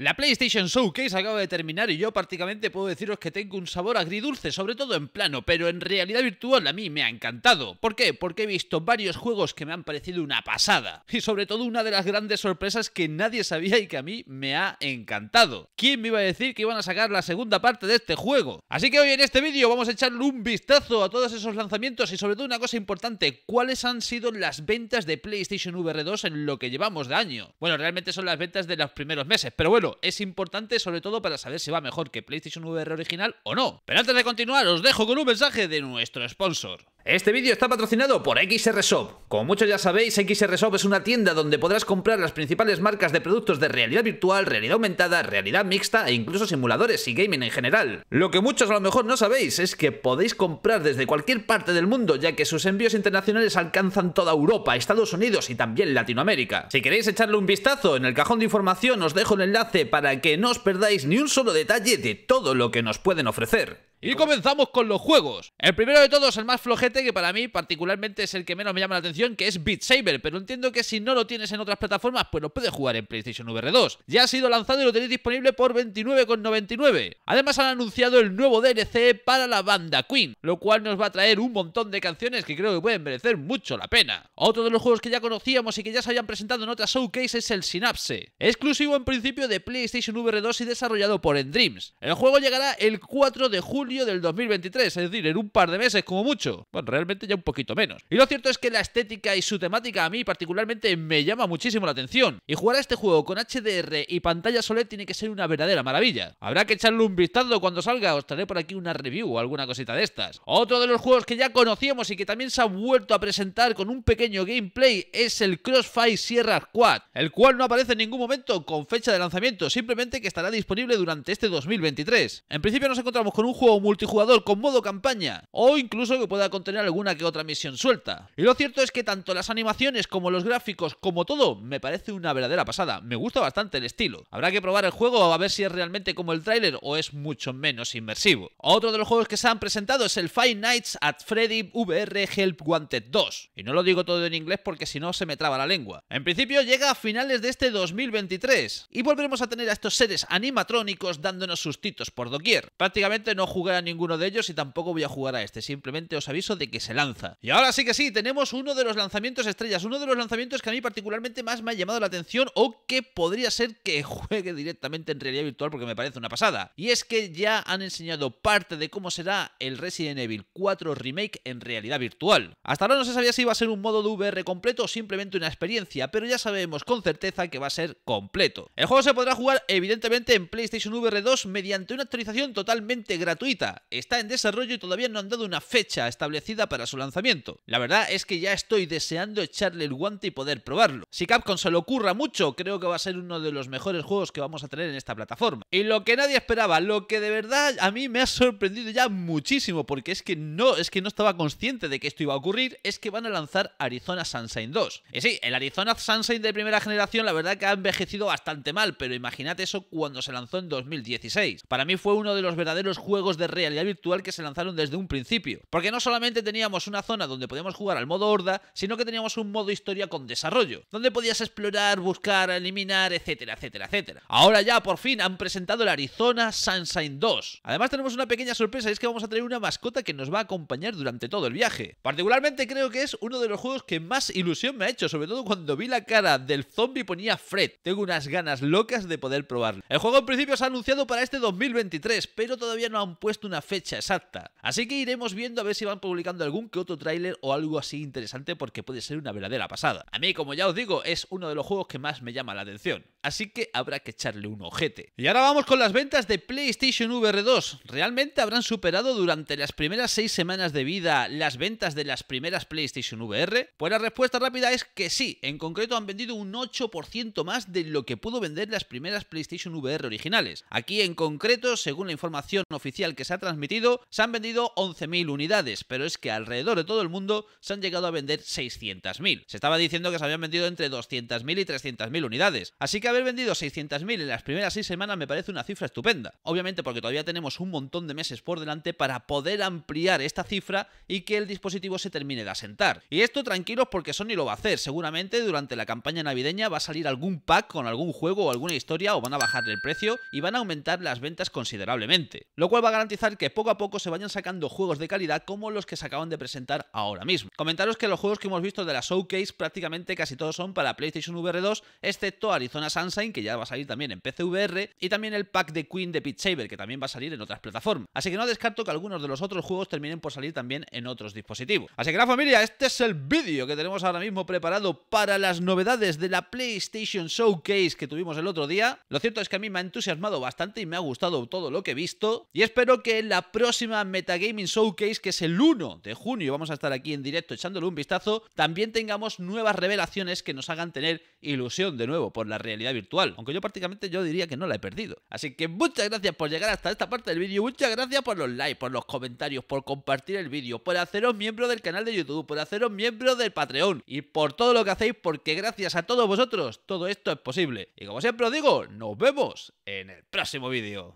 La PlayStation Showcase acaba de terminar y yo prácticamente puedo deciros que tengo un sabor agridulce, sobre todo en plano, pero en realidad virtual a mí me ha encantado. ¿Por qué? Porque he visto varios juegos que me han parecido una pasada. Y sobre todo una de las grandes sorpresas que nadie sabía y que a mí me ha encantado. ¿Quién me iba a decir que iban a sacar la segunda parte de este juego? Así que hoy en este vídeo vamos a echarle un vistazo a todos esos lanzamientos y sobre todo una cosa importante, ¿cuáles han sido las ventas de PlayStation VR 2 en lo que llevamos de año? Bueno, realmente son las ventas de los primeros meses, pero bueno, es importante sobre todo para saber si va mejor que PlayStation VR original o no. Pero antes de continuar, os dejo con un mensaje de nuestro sponsor. Este vídeo está patrocinado por XRShop. Como muchos ya sabéis, XRShop es una tienda donde podrás comprar las principales marcas de productos de realidad virtual, realidad aumentada, realidad mixta e incluso simuladores y gaming en general. Lo que muchos a lo mejor no sabéis es que podéis comprar desde cualquier parte del mundo ya que sus envíos internacionales alcanzan toda Europa, Estados Unidos y también Latinoamérica. Si queréis echarle un vistazo, en el cajón de información os dejo el enlace para que no os perdáis ni un solo detalle de todo lo que nos pueden ofrecer. Y comenzamos con los juegos. El primero de todos, el más flojete, que para mí particularmente es el que menos me llama la atención, que es Beat Saber, pero entiendo que si no lo tienes en otras plataformas, pues lo puedes jugar en PlayStation VR 2. Ya ha sido lanzado y lo tenéis disponible por 29,99. Además han anunciado el nuevo DLC para la banda Queen, lo cual nos va a traer un montón de canciones que creo que pueden merecer mucho la pena. Otro de los juegos que ya conocíamos y que ya se habían presentado en otras showcase es el Synapse, exclusivo en principio de PlayStation VR 2 y desarrollado por Endreams. El juego llegará el 4 de julio del 2023, es decir, en un par de meses como mucho. Bueno, realmente ya un poquito menos. Y lo cierto es que la estética y su temática a mí particularmente me llama muchísimo la atención. Y jugar a este juego con HDR y pantalla Solet tiene que ser una verdadera maravilla. Habrá que echarle un vistazo cuando salga, os traeré por aquí una review o alguna cosita de estas. Otro de los juegos que ya conocíamos y que también se ha vuelto a presentar con un pequeño gameplay es el Crossfire Sierra Squad, el cual no aparece en ningún momento con fecha de lanzamiento, simplemente que estará disponible durante este 2023. En principio nos encontramos con un juego multijugador con modo campaña, o incluso que pueda contener alguna que otra misión suelta. Y lo cierto es que tanto las animaciones como los gráficos, como todo, me parece una verdadera pasada, me gusta bastante el estilo. Habrá que probar el juego a ver si es realmente como el tráiler o es mucho menos inmersivo. Otro de los juegos que se han presentado es el Five Nights at Freddy VR Help Wanted 2, y no lo digo todo en inglés porque si no se me traba la lengua. En principio llega a finales de este 2023, y volveremos a tener a estos seres animatrónicos dándonos sustitos por doquier. Prácticamente no jugamos a ninguno de ellos y tampoco voy a jugar a este. Simplemente os aviso de que se lanza. Y ahora sí que sí, tenemos uno de los lanzamientos estrellas. Uno de los lanzamientos que a mí particularmente más me ha llamado la atención o que podría ser que juegue directamente en realidad virtual porque me parece una pasada. Y es que ya han enseñado parte de cómo será el Resident Evil 4 Remake en realidad virtual. Hasta ahora no se sabía si iba a ser un modo de VR completo o simplemente una experiencia, pero ya sabemos con certeza que va a ser completo. El juego se podrá jugar evidentemente en PlayStation VR 2 mediante una actualización totalmente gratuita está en desarrollo y todavía no han dado una fecha establecida para su lanzamiento. La verdad es que ya estoy deseando echarle el guante y poder probarlo. Si Capcom se lo ocurra mucho, creo que va a ser uno de los mejores juegos que vamos a tener en esta plataforma. Y lo que nadie esperaba, lo que de verdad a mí me ha sorprendido ya muchísimo, porque es que no, es que no estaba consciente de que esto iba a ocurrir, es que van a lanzar Arizona Sunshine 2. Y sí, el Arizona Sunshine de primera generación la verdad que ha envejecido bastante mal, pero imagínate eso cuando se lanzó en 2016. Para mí fue uno de los verdaderos juegos de realidad virtual que se lanzaron desde un principio. Porque no solamente teníamos una zona donde podíamos jugar al modo horda, sino que teníamos un modo historia con desarrollo, donde podías explorar, buscar, eliminar, etcétera, etcétera, etcétera. Ahora ya por fin han presentado el Arizona Sunshine 2. Además tenemos una pequeña sorpresa y es que vamos a tener una mascota que nos va a acompañar durante todo el viaje. Particularmente creo que es uno de los juegos que más ilusión me ha hecho, sobre todo cuando vi la cara del zombie ponía Fred. Tengo unas ganas locas de poder probarlo. El juego en principio se ha anunciado para este 2023, pero todavía no han puesto una fecha exacta. Así que iremos viendo a ver si van publicando algún que otro tráiler o algo así interesante porque puede ser una verdadera pasada. A mí, como ya os digo, es uno de los juegos que más me llama la atención. Así que habrá que echarle un ojete. Y ahora vamos con las ventas de PlayStation VR 2. Realmente habrán superado durante las primeras 6 semanas de vida las ventas de las primeras PlayStation VR? Pues la respuesta rápida es que sí. En concreto han vendido un 8% más de lo que pudo vender las primeras PlayStation VR originales. Aquí en concreto, según la información oficial que se ha transmitido, se han vendido 11.000 unidades, pero es que alrededor de todo el mundo se han llegado a vender 600.000. Se estaba diciendo que se habían vendido entre 200.000 y 300.000 unidades. Así que haber vendido 600.000 en las primeras 6 semanas me parece una cifra estupenda. Obviamente porque todavía tenemos un montón de meses por delante para poder ampliar esta cifra y que el dispositivo se termine de asentar. Y esto tranquilos porque Sony lo va a hacer. Seguramente durante la campaña navideña va a salir algún pack con algún juego o alguna historia o van a bajar el precio y van a aumentar las ventas considerablemente. Lo cual va a que poco a poco se vayan sacando juegos de calidad como los que se acaban de presentar ahora mismo. Comentaros que los juegos que hemos visto de la Showcase prácticamente casi todos son para PlayStation VR 2, excepto Arizona Sunshine, que ya va a salir también en PCVR, y también el pack de Queen de Pitch Saber, que también va a salir en otras plataformas. Así que no descarto que algunos de los otros juegos terminen por salir también en otros dispositivos. Así que la familia, este es el vídeo que tenemos ahora mismo preparado para las novedades de la PlayStation Showcase que tuvimos el otro día. Lo cierto es que a mí me ha entusiasmado bastante y me ha gustado todo lo que he visto, y espero que en la próxima Metagaming Showcase, que es el 1 de junio, vamos a estar aquí en directo echándole un vistazo, también tengamos nuevas revelaciones que nos hagan tener ilusión de nuevo por la realidad virtual. Aunque yo prácticamente yo diría que no la he perdido. Así que muchas gracias por llegar hasta esta parte del vídeo, muchas gracias por los likes, por los comentarios, por compartir el vídeo, por haceros miembro del canal de YouTube, por haceros miembro del Patreon y por todo lo que hacéis porque gracias a todos vosotros todo esto es posible. Y como siempre os digo, nos vemos en el próximo vídeo.